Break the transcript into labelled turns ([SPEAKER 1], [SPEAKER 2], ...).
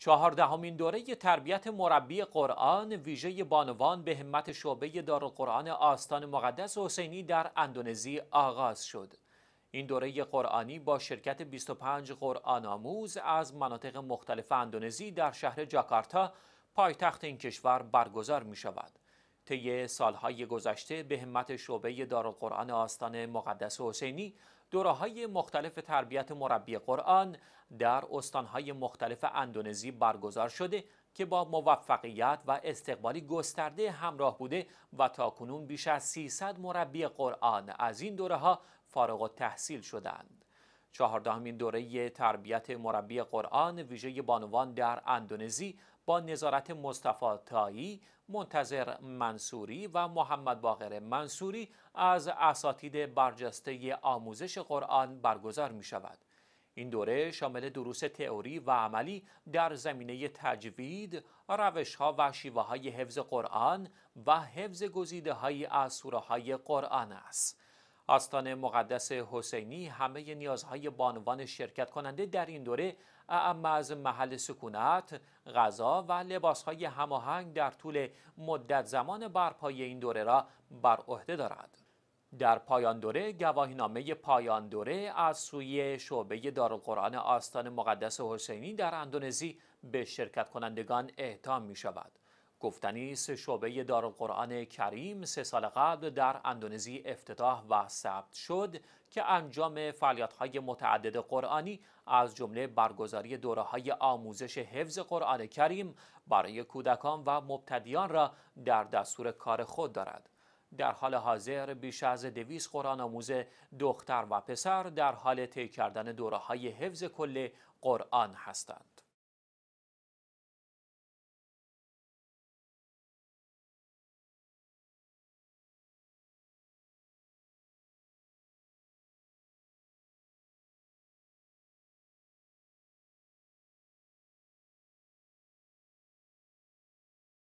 [SPEAKER 1] چهاردهمین دوره تربیت مربی قرآن ویژه بانوان به همت شعبه دارالقرآن آستان مقدس حسینی در اندونزی آغاز شد. این دوره قرآنی با شرکت 25 قرآن آموز از مناطق مختلف اندونزی در شهر جاکارتا پایتخت این کشور برگزار می شود. طی سالهای گذشته به همت شعبه دارالقرآن آستان مقدس حسینی دوره‌های مختلف تربیت مربی قرآن در استانهای مختلف اندونزی برگزار شده که با موفقیت و استقبالی گسترده همراه بوده و تاکنون بیش از 300 مربی قرآن از این دوره ها فارغ تحصیل شدند. چهاردهمین دوره تربیت مربی قرآن ویژه بانوان در اندونزی با نظارت مصطفی تایی، منتظر منصوری و محمد باقر منصوری از اساتید برجسته آموزش قرآن برگزار می شود. این دوره شامل دروس تئوری و عملی در زمینه تجوید، روش ها و شیوه های حفظ قرآن و حفظ گزیده های از سوره های قرآن است. آستان مقدس حسینی همه نیازهای بانوان شرکت کننده در این دوره اما از محل سکونت، غذا و لباسهای هماهنگ در طول مدت زمان برپای این دوره را بر عهده دارد. در پایان دوره گواهینامه پایان دوره از سوی شعبه دارالقرآن آستان مقدس حسینی در اندونزی به شرکت کنندگان اعطا می شود. گفتنی سه شعبه دارالقرآن کریم سه سال قبل در اندونزی افتتاح و ثبت شد که انجام فعالیت‌های متعدد قرآنی از جمله برگزاری دوره‌های آموزش حفظ قرآن کریم برای کودکان و مبتدیان را در دستور کار خود دارد. در حال حاضر بیش از دویس قرآن آموز دختر و پسر در حال طی کردن دوره حفظ کل قرآن هستند.